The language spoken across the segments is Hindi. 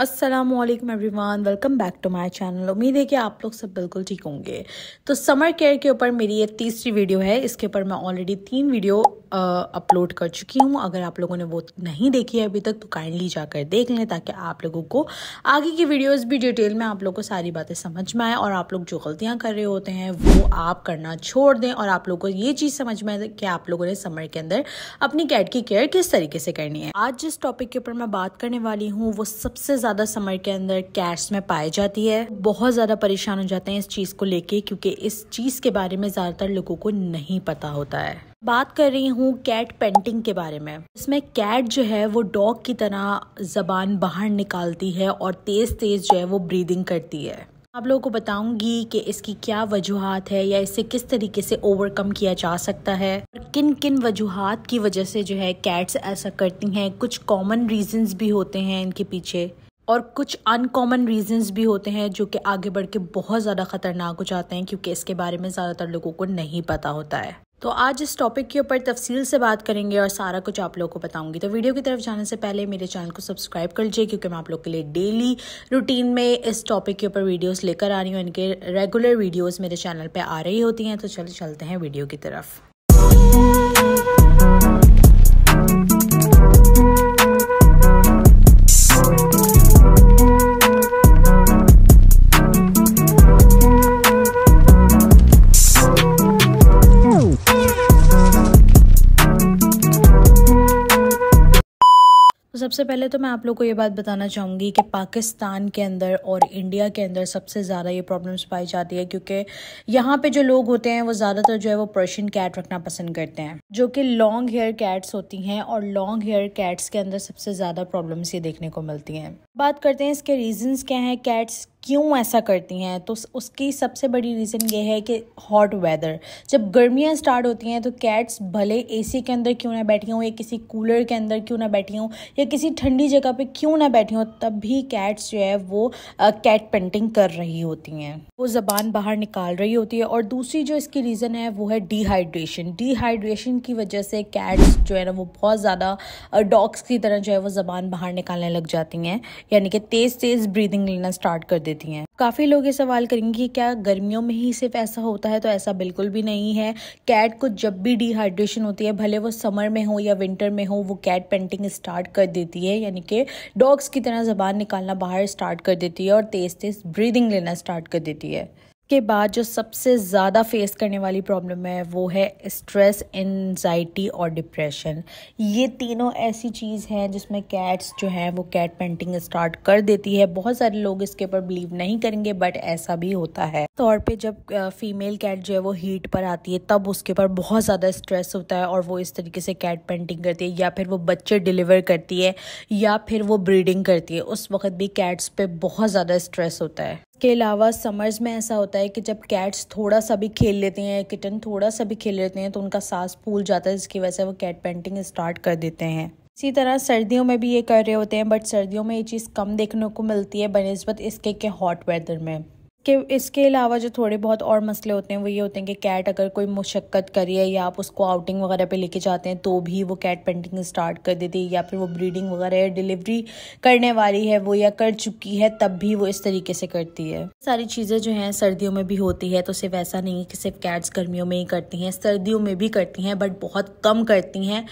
Aslam everyone welcome back to my channel उम्मीद है कि आप लोग सब बिल्कुल ठीक होंगे तो समर केयर के ऊपर मेरी ये तीसरी वीडियो है इसके ऊपर मैं ऑलरेडी तीन वीडियो अपलोड कर चुकी हूँ अगर आप लोगों ने वो नहीं देखी है अभी तक तो काइंडली जाकर देख लें ताकि आप लोगों को आगे की वीडियोस भी डिटेल में आप लोगों को सारी बातें समझ में आए और आप लोग जो गलतियाँ कर रहे होते हैं वो आप करना छोड़ दें और आप लोगों को ये चीज़ समझ में आए कि आप लोगों ने समर के अंदर अपनी कैट की केयर किस तरीके से करनी है आज जिस टॉपिक के ऊपर मैं बात करने वाली हूँ वो सबसे ज़्यादा समर के अंदर कैट्स में पाई जाती है बहुत ज़्यादा परेशान हो जाते हैं इस चीज़ को लेके क्योंकि इस चीज़ के बारे में ज़्यादातर लोगों को नहीं पता होता है बात कर रही हूँ कैट पेंटिंग के बारे में इसमें कैट जो है वो डॉग की तरह जबान बाहर निकालती है और तेज़ तेज़ जो है वो ब्रीदिंग करती है आप लोगों को बताऊंगी कि इसकी क्या वजूहत है या इसे किस तरीके से ओवरकम किया जा सकता है और किन किन वजूहत की वजह से जो है कैट्स ऐसा करती हैं कुछ कॉमन रीजंस भी होते हैं इनके पीछे और कुछ अनकॉमन रीजंस भी होते हैं जो कि आगे बढ़ के बहुत ज़्यादा ख़तरनाक हो जाते हैं क्योंकि इसके बारे में ज़्यादातर लोगों को नहीं पता होता है तो आज इस टॉपिक के ऊपर तफसील से बात करेंगे और सारा कुछ आप लोगों को बताऊंगी तो वीडियो की तरफ जाने से पहले मेरे चैनल को सब्सक्राइब कर लीजिए क्योंकि मैं आप लोग के लिए डेली रूटीन में इस टॉपिक के ऊपर वीडियोस लेकर आ रही हूँ इनके रेगुलर वीडियोस मेरे चैनल पे आ रही होती हैं तो चलो चलते हैं वीडियो की तरफ तो सबसे पहले तो मैं आप लोग को ये बात बताना चाहूँगी कि पाकिस्तान के अंदर और इंडिया के अंदर सबसे ज़्यादा ये प्रॉब्लम्स पाई जाती है क्योंकि यहाँ पे जो लोग होते हैं वो ज़्यादातर जो है वो पर्शियन कैट रखना पसंद करते हैं जो कि लॉन्ग हेयर कैट्स होती हैं और लॉन्ग हेयर कैट्स के अंदर सबसे ज़्यादा प्रॉब्लम्स ये देखने को मिलती हैं बात करते हैं इसके रीज़न्स क्या हैं कैट्स क्यों ऐसा करती हैं तो उसकी सबसे बड़ी रीज़न ये है कि हॉट वेदर जब गर्मियाँ स्टार्ट होती हैं तो कैट्स भले एसी के अंदर क्यों ना बैठी हों या किसी कूलर के अंदर क्यों ना बैठी हों या किसी ठंडी जगह पे क्यों ना बैठी हों तब भी कैट्स जो है वो कैट पेंटिंग कर रही होती हैं वो ज़बान बाहर निकाल रही होती है और दूसरी जो इसकी रीज़न है वो है डिहाइड्रेशन डिहाइड्रेशन की वजह से कैट्स जो है ना वो बहुत ज़्यादा डॉग्स की तरह जो है वो ज़बान बाहर निकालने लग जाती हैं यानी कि तेज तेज ब्रीदिंग लेना स्टार्ट कर देती हैं काफ़ी लोग ये सवाल करेंगे कि क्या गर्मियों में ही सिर्फ ऐसा होता है तो ऐसा बिल्कुल भी नहीं है कैट को जब भी डिहाइड्रेशन होती है भले वो समर में हो या विंटर में हो वो कैट पेंटिंग स्टार्ट कर देती है यानी कि डॉग्स की तरह ज़बान निकालना बाहर स्टार्ट कर देती है और तेज़ तेज़ ब्रीदिंग लेना स्टार्ट कर देती है के बाद जो सबसे ज़्यादा फेस करने वाली प्रॉब्लम है वो है स्ट्रेस एनजाइटी और डिप्रेशन ये तीनों ऐसी चीज़ हैं जिसमें कैट्स जो हैं वो कैट पेंटिंग स्टार्ट कर देती है बहुत सारे लोग इसके ऊपर बिलीव नहीं करेंगे बट ऐसा भी होता है तौर पे जब फीमेल कैट जो है वो हीट पर आती है तब उसके ऊपर बहुत ज़्यादा स्ट्रेस होता है और वो इस तरीके से कैट पेंटिंग करती है या फिर वो बच्चे डिलीवर करती है या फिर वो ब्रीडिंग करती है उस वक्त भी कैट्स पे बहुत ज़्यादा स्ट्रेस होता है के अलावा समर्स में ऐसा होता है कि जब कैट्स थोड़ा सा भी खेल लेते हैं किटन थोड़ा सा भी खेल लेते हैं तो उनका सांस फूल जाता है जिसकी वजह से वो कैट पेंटिंग स्टार्ट कर देते हैं इसी तरह सर्दियों में भी ये कर रहे होते हैं बट सर्दियों में ये चीज़ कम देखने को मिलती है बनस्बत इसके के हॉट वेदर में इसके इसके अलावा जो थोड़े बहुत और मसले होते हैं वो ये होते हैं कि कैट अगर कोई मुशक्क़त करिए या आप उसको आउटिंग वगैरह पे लेके जाते हैं तो भी वो कैट पेंटिंग स्टार्ट कर देती है या फिर वो ब्रीडिंग वगैरह डिलीवरी करने वाली है वो या कर चुकी है तब भी वो इस तरीके से करती है सारी चीज़ें जो हैं सर्दियों में भी होती है तो सिर्फ ऐसा नहीं है कि सिर्फ कैट्स गर्मियों में ही करती हैं सर्दियों में भी करती हैं बट बहुत कम करती हैं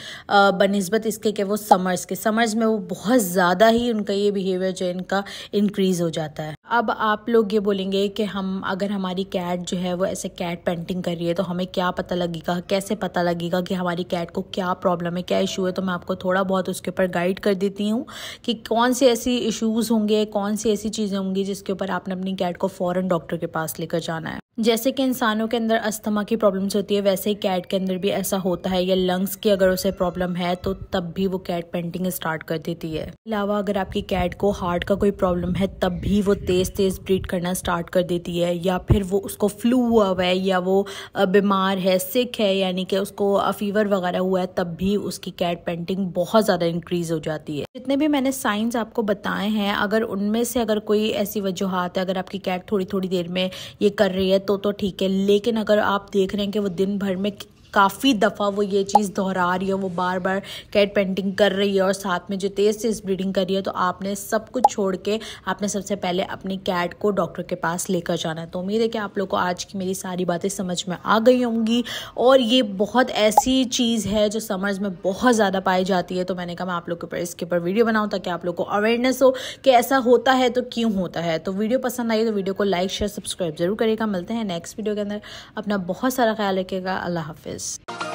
बनस्बत इसके कि वो समर्स के समर्स में वो बहुत ज़्यादा ही उनका ये बिहेवियर जो इनका इंक्रीज़ हो जाता है अब आप लोग ये बोलेंगे कि हम अगर हमारी कैट जो है वो ऐसे कैट पेंटिंग कर रही है तो हमें क्या पता लगेगा कैसे पता लगेगा कि हमारी कैट को क्या प्रॉब्लम है क्या इशू है तो मैं आपको थोड़ा बहुत उसके ऊपर गाइड कर देती हूँ कि कौन से ऐसी इशूज़ होंगे कौन सी ऐसी चीज़ें होंगी जिसके ऊपर आपने अपनी कैट को फ़ौरन डॉक्टर के पास लेकर जाना है जैसे कि इंसानों के अंदर अस्थमा की प्रॉब्लम्स होती है वैसे ही कैट के अंदर भी ऐसा होता है या लंग्स की अगर उसे प्रॉब्लम है तो तब भी वो कैट पेंटिंग स्टार्ट कर देती है अलावा अगर आपकी कैट को हार्ट का कोई प्रॉब्लम है तब भी वो तेज़ तेज़ ब्रीड करना स्टार्ट स्टार्ट कर देती है या फिर वो उसको फ्लू हुआ हुआ है या वो बीमार है सिक है यानी कि उसको फीवर वगैरह हुआ है तब भी उसकी कैट पेंटिंग बहुत ज़्यादा इंक्रीज़ हो जाती है जितने भी मैंने साइंस आपको बताए हैं अगर उनमें से अगर कोई ऐसी वजूहत है अगर आपकी कैट थोड़ी थोड़ी देर में ये कर रही है तो तो ठीक है लेकिन अगर आप देख रहे हैं कि वो दिन भर में काफ़ी दफ़ा वो ये चीज़ दोहरा रही है वो बार बार कैट पेंटिंग कर रही है और साथ में जो तेज़ तेज़ ब्रीडिंग कर रही है तो आपने सब कुछ छोड़ के आपने सबसे पहले अपनी कैट को डॉक्टर के पास लेकर जाना है तो उम्मीद है कि आप लोग को आज की मेरी सारी बातें समझ में आ गई होंगी और ये बहुत ऐसी चीज़ है जो समर्स में बहुत ज़्यादा पाई जाती है तो मैंने कहा मैं आप लोग के ऊपर इसके ऊपर वीडियो बनाऊँ ताकि आप लोग को अवेयरनेस हो कि ऐसा होता है तो क्यों होता है तो वीडियो पसंद आई तो वीडियो को लाइक शेयर सब्सक्राइब जरूर करेगा मिलते हैं नेक्स्ट वीडियो के अंदर अपना बहुत सारा ख्याल रखेगा अल्लाह हाफिज़ is.